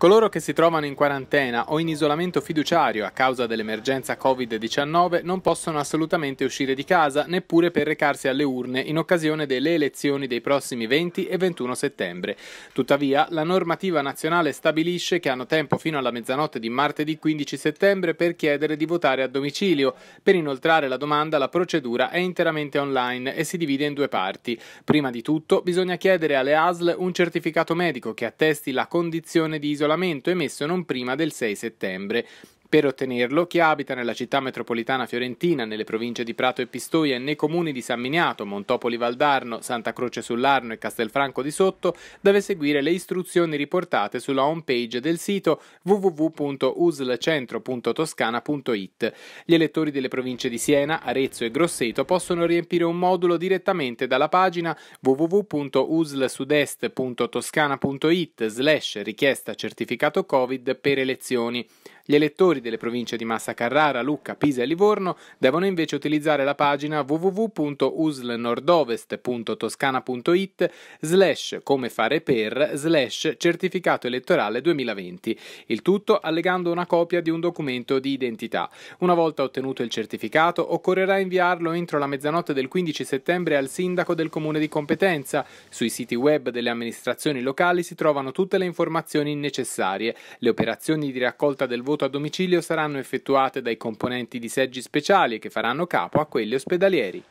Coloro che si trovano in quarantena o in isolamento fiduciario a causa dell'emergenza Covid-19 non possono assolutamente uscire di casa neppure per recarsi alle urne in occasione delle elezioni dei prossimi 20 e 21 settembre. Tuttavia, la normativa nazionale stabilisce che hanno tempo fino alla mezzanotte di martedì 15 settembre per chiedere di votare a domicilio. Per inoltrare la domanda la procedura è interamente online e si divide in due parti. Prima di tutto bisogna chiedere alle ASL un certificato medico che attesti la condizione di isolamento regolamento emesso non prima del 6 settembre. Per ottenerlo, chi abita nella città metropolitana fiorentina, nelle province di Prato e Pistoia e nei comuni di San Miniato, Montopoli Valdarno, Santa Croce sull'Arno e Castelfranco di Sotto deve seguire le istruzioni riportate sulla homepage del sito www.uslcentro.toscana.it. Gli elettori delle province di Siena, Arezzo e Grosseto possono riempire un modulo direttamente dalla pagina www.uslsudest.toscana.it slash richiesta certificato Covid per elezioni. Gli elettori delle province di Massa Carrara, Lucca, Pisa e Livorno devono invece utilizzare la pagina www.uslnordovest.toscana.it slash come fare per slash certificato elettorale 2020, il tutto allegando una copia di un documento di identità. Una volta ottenuto il certificato occorrerà inviarlo entro la mezzanotte del 15 settembre al sindaco del comune di competenza. Sui siti web delle amministrazioni locali si trovano tutte le informazioni necessarie. Le operazioni di raccolta del voto voto a domicilio saranno effettuate dai componenti di seggi speciali che faranno capo a quelli ospedalieri.